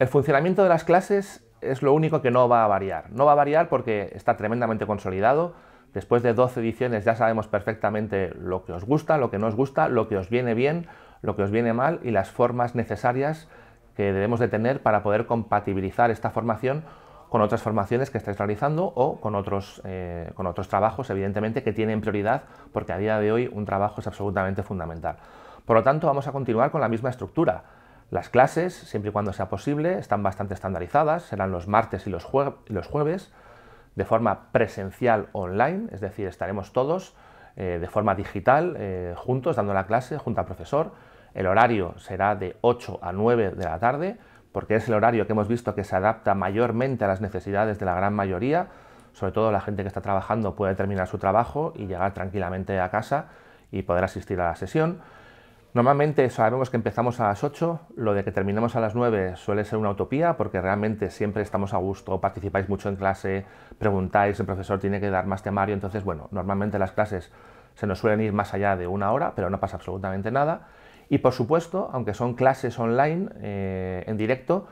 El funcionamiento de las clases es lo único que no va a variar. No va a variar porque está tremendamente consolidado. Después de 12 ediciones ya sabemos perfectamente lo que os gusta, lo que no os gusta, lo que os viene bien, lo que os viene mal y las formas necesarias que debemos de tener para poder compatibilizar esta formación con otras formaciones que estáis realizando o con otros, eh, con otros trabajos, evidentemente, que tienen prioridad, porque a día de hoy un trabajo es absolutamente fundamental. Por lo tanto, vamos a continuar con la misma estructura. Las clases, siempre y cuando sea posible, están bastante estandarizadas, serán los martes y los, jueves, de forma presencial online, es decir, estaremos todos eh, de forma digital eh, juntos dando la clase junto al profesor. El horario será de 8 a 9 de la tarde, porque es el horario que hemos visto que se adapta mayormente a las necesidades de la gran mayoría, sobre todo la gente que está trabajando puede terminar su trabajo y llegar tranquilamente a casa y poder asistir a la sesión. Normalmente sabemos que empezamos a las 8, lo de que terminemos a las 9 suele ser una utopía porque realmente siempre estamos a gusto, participáis mucho en clase, preguntáis, el profesor tiene que dar más temario, entonces bueno, normalmente las clases se nos suelen ir más allá de una hora, pero no pasa absolutamente nada. Y por supuesto, aunque son clases online, eh, en directo,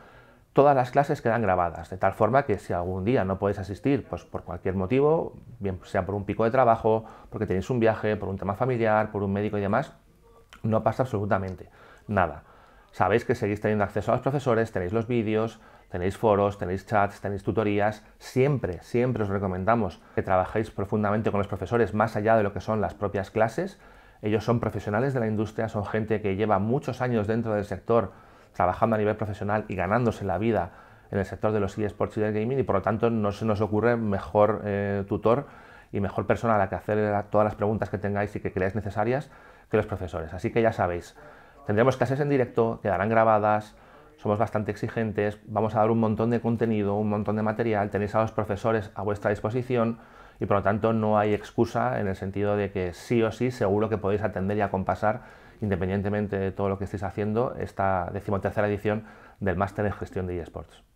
todas las clases quedan grabadas, de tal forma que si algún día no podéis asistir, pues por cualquier motivo, bien sea por un pico de trabajo, porque tenéis un viaje, por un tema familiar, por un médico y demás, no pasa absolutamente nada. Sabéis que seguís teniendo acceso a los profesores, tenéis los vídeos, tenéis foros, tenéis chats, tenéis tutorías. Siempre, siempre os recomendamos que trabajéis profundamente con los profesores más allá de lo que son las propias clases. Ellos son profesionales de la industria, son gente que lleva muchos años dentro del sector trabajando a nivel profesional y ganándose la vida en el sector de los eSports y del gaming y por lo tanto no se nos ocurre mejor eh, tutor y mejor persona a la que hacer eh, todas las preguntas que tengáis y que creáis necesarias que los profesores. Así que ya sabéis, tendremos clases en directo, quedarán grabadas, somos bastante exigentes, vamos a dar un montón de contenido, un montón de material, tenéis a los profesores a vuestra disposición y por lo tanto no hay excusa en el sentido de que sí o sí seguro que podéis atender y acompasar, independientemente de todo lo que estéis haciendo, esta decimotercera edición del Máster en Gestión de eSports.